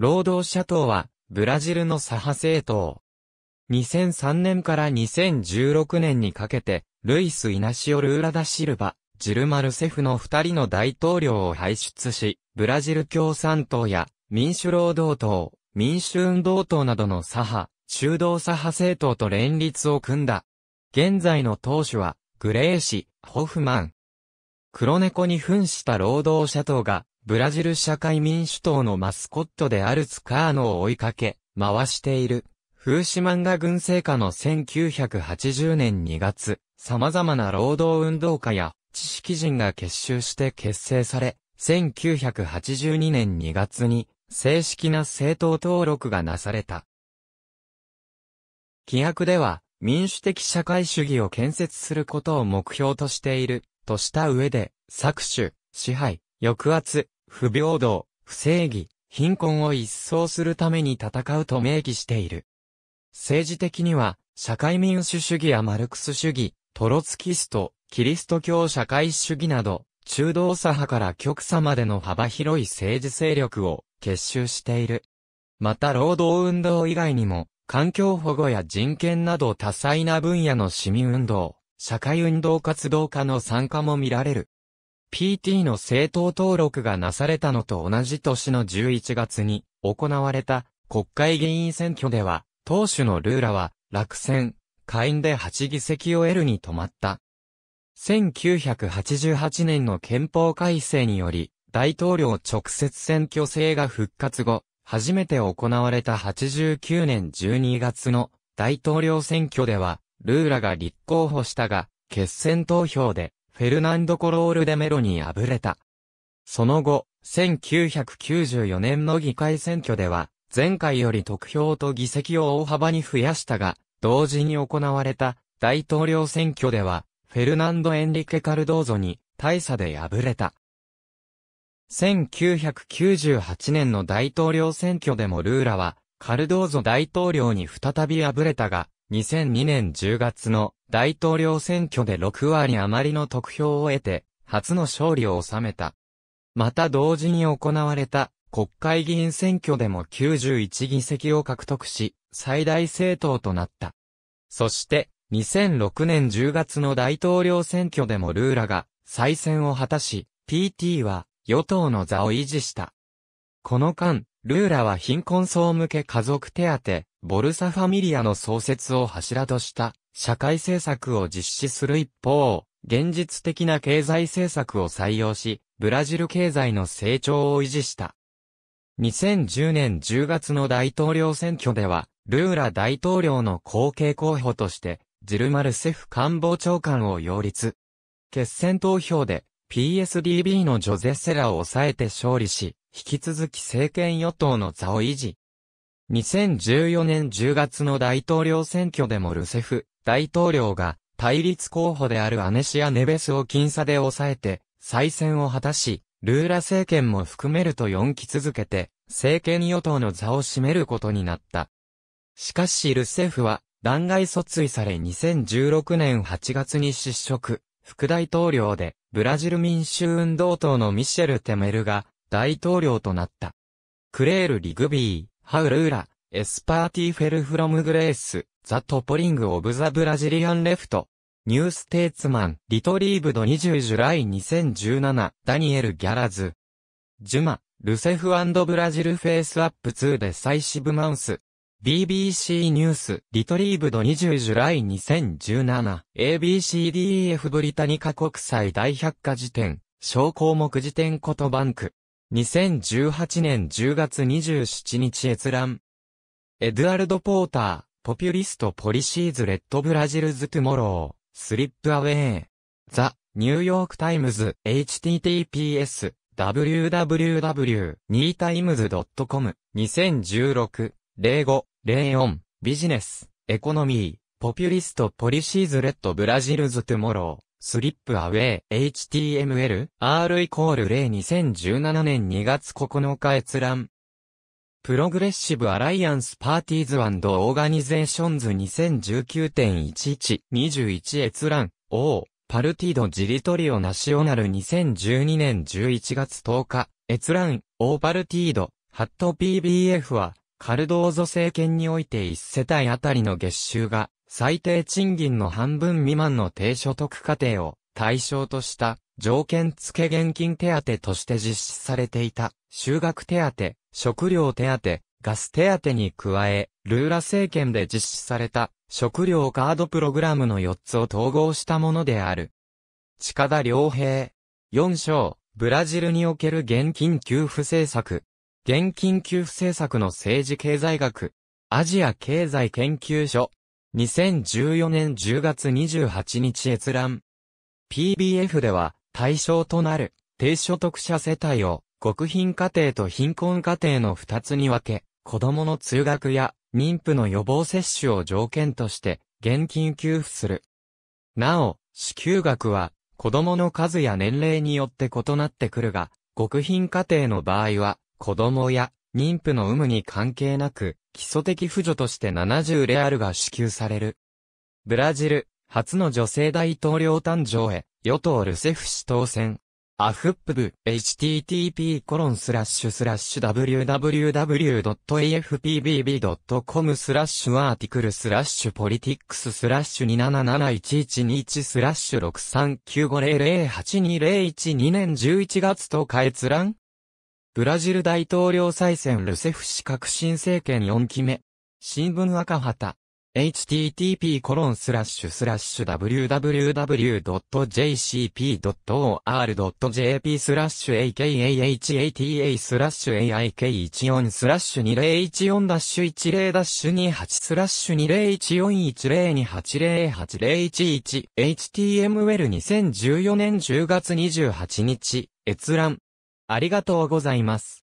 労働者党は、ブラジルの左派政党。2003年から2016年にかけて、ルイス・イナシオ・ルーラ・ダ・シルバ、ジルマルセフの二人の大統領を輩出し、ブラジル共産党や民主労働党、民主運動党などの左派、中道左派政党と連立を組んだ。現在の党首は、グレーシ、ホフマン。黒猫に扮した労働者党が、ブラジル社会民主党のマスコットであるツカーノを追いかけ、回している。風刺漫画軍政下の1980年2月、様々な労働運動家や知識人が結集して結成され、1982年2月に正式な政党登録がなされた。規約では民主的社会主義を建設することを目標としているとした上で搾取、支配、抑圧、不平等、不正義、貧困を一掃するために戦うと明記している。政治的には、社会民主主義やマルクス主義、トロツキスト、キリスト教社会主義など、中道左派から極左までの幅広い政治勢力を結集している。また労働運動以外にも、環境保護や人権など多彩な分野の市民運動、社会運動活動家の参加も見られる。PT の政党登録がなされたのと同じ年の11月に行われた国会議員選挙では、党首のルーラは落選、下院で8議席を得るに止まった。1988年の憲法改正により、大統領直接選挙制が復活後、初めて行われた89年12月の大統領選挙では、ルーラが立候補したが、決選投票でフェルナンド・コロール・デ・メロに敗れた。その後、1994年の議会選挙では、前回より得票と議席を大幅に増やしたが、同時に行われた大統領選挙では、フェルナンド・エンリケ・カルドーゾに大差で敗れた。1998年の大統領選挙でもルーラは、カルドーゾ大統領に再び敗れたが、2002年10月の大統領選挙で6割余りの得票を得て、初の勝利を収めた。また同時に行われた国会議員選挙でも91議席を獲得し、最大政党となった。そして、2006年10月の大統領選挙でもルーラが再選を果たし、PT は与党の座を維持した。この間、ルーラは貧困層向け家族手当、ボルサ・ファミリアの創設を柱とした社会政策を実施する一方、現実的な経済政策を採用し、ブラジル経済の成長を維持した。2010年10月の大統領選挙では、ルーラ大統領の後継候補として、ジルマルセフ官房長官を擁立。決選投票で PSDB のジョゼセラを抑えて勝利し、引き続き政権与党の座を維持。2014年10月の大統領選挙でもルセフ大統領が対立候補であるアネシア・ネベスを僅差で抑えて再選を果たし、ルーラ政権も含めると4期続けて政権与党の座を占めることになった。しかしルセフは弾劾訴追され2016年8月に失職、副大統領でブラジル民衆運動党のミシェル・テメルが大統領となった。クレール・リグビー、ハウルーラ、エスパーティフェルフロムグレース、ザトポリングオブザブラジリアンレフト。ニューステーツマン、リトリーブド20ジュライ2017、ダニエル・ギャラズ。ジュマ、ルセフブラジルフェイスアップ2でイシブ・マウス。BBC ニュース、リトリーブド20ジュライ2017、ABCDEF ブリタニカ国際大百科事典、小項目辞典ことバンク。2018年10月27日閲覧。エドゥアルド・ポーター、ポピュリスト・ポリシーズ・レッド・ブラジルズ・トゥモロー、スリップ・アウェイ。ザ・ニューヨーク・タイムズ、https、w w w n e タ t i m e s c o m 2016、05、04、ビジネス、エコノミー、ポピュリスト・ポリシーズ・レッド・ブラジルズ・トゥモロー。スリップアウェイ HTML R イコール0 2017年2月9日閲覧プログレッシブ・アライアンス・パーティーズ・オーガニゼーションズ2019.11-21閲覧 O パルティド・ジリトリオ・ナショナル2012年11月10日閲覧 O パルティードハット PBF はカルドーゾ政権において1世帯あたりの月収が最低賃金の半分未満の低所得家庭を対象とした条件付け現金手当として実施されていた就学手当、食料手当、ガス手当に加え、ルーラ政権で実施された食料カードプログラムの4つを統合したものである。近田良平。4章、ブラジルにおける現金給付政策。現金給付政策の政治経済学。アジア経済研究所。2014年10月28日閲覧。PBF では、対象となる、低所得者世帯を、極貧家庭と貧困家庭の2つに分け、子供の通学や、妊婦の予防接種を条件として、現金給付する。なお、支給額は、子供の数や年齢によって異なってくるが、極貧家庭の場合は、子供や妊婦の有無に関係なく、基礎的扶助として70レアルが支給される。ブラジル、初の女性大統領誕生へ、与党ルセフ氏当選。アフップブ、http コロンスラッシュスラッシュ www.afpbb.com スラッシュアーティクルスラッシュポリティックススラッシュ2771121スラッシュ63950082012年11月と0閲覧ブラジル大統領再選ルセフ氏革新政権4期目。新聞赤旗。http コロンスラッシュスラッシュ www.jcp.or.jp スラッシュ akahata スラッシュ aik14 スラッシュ2014ダッシュ10ダッシュ28スラッシュ2 0 1 4 1 0 2 8 0 8 0 1 1 html2014 年10月28日閲覧ありがとうございます。